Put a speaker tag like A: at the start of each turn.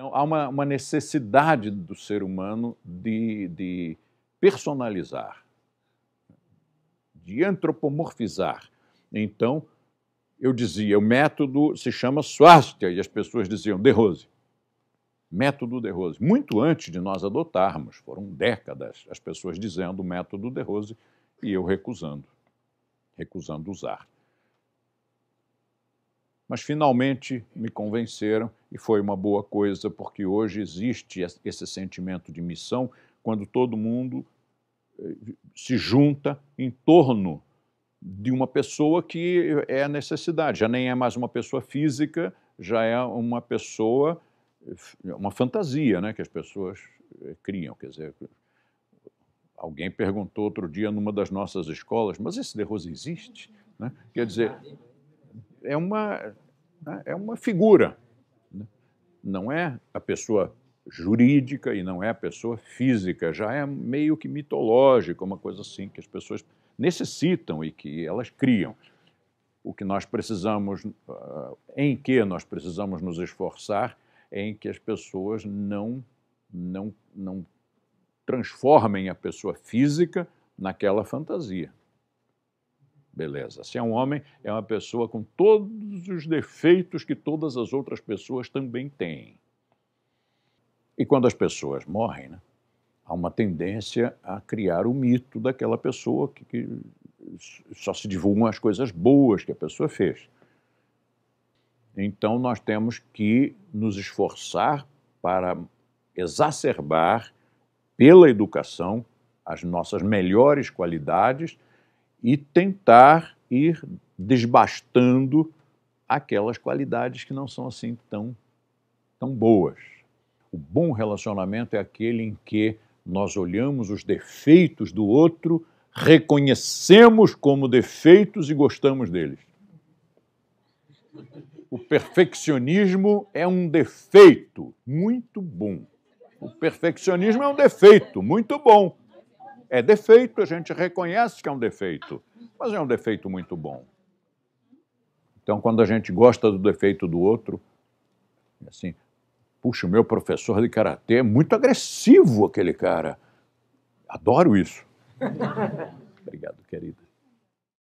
A: Então, há uma, uma necessidade do ser humano de, de personalizar, de antropomorfizar. Então, eu dizia, o método se chama swastika, e as pessoas diziam De Rose. Método De Rose. Muito antes de nós adotarmos, foram décadas as pessoas dizendo o método De Rose e eu recusando, recusando usar. Mas finalmente me convenceram e foi uma boa coisa, porque hoje existe esse sentimento de missão quando todo mundo eh, se junta em torno de uma pessoa que é a necessidade, já nem é mais uma pessoa física, já é uma pessoa, eh, uma fantasia né, que as pessoas eh, criam. Quer dizer, alguém perguntou outro dia numa das nossas escolas, mas esse De existe? Né? Quer dizer, é uma, né, é uma figura, não é a pessoa jurídica e não é a pessoa física, já é meio que mitológico, uma coisa assim que as pessoas necessitam e que elas criam. O que nós precisamos, ah, em que nós precisamos nos esforçar, é em que as pessoas não, não, não transformem a pessoa física naquela fantasia. Beleza. Se é um homem, é uma pessoa com todos os defeitos que todas as outras pessoas também têm. E quando as pessoas morrem, né, há uma tendência a criar o mito daquela pessoa que, que só se divulgam as coisas boas que a pessoa fez. Então nós temos que nos esforçar para exacerbar pela educação as nossas melhores qualidades e tentar ir desbastando aquelas qualidades que não são assim tão, tão boas. O bom relacionamento é aquele em que nós olhamos os defeitos do outro, reconhecemos como defeitos e gostamos deles. O perfeccionismo é um defeito muito bom. O perfeccionismo é um defeito muito bom. É defeito, a gente reconhece que é um defeito, mas é um defeito muito bom. Então, quando a gente gosta do defeito do outro, assim, puxa, o meu professor de karatê é muito agressivo, aquele cara. Adoro isso. Obrigado, querida.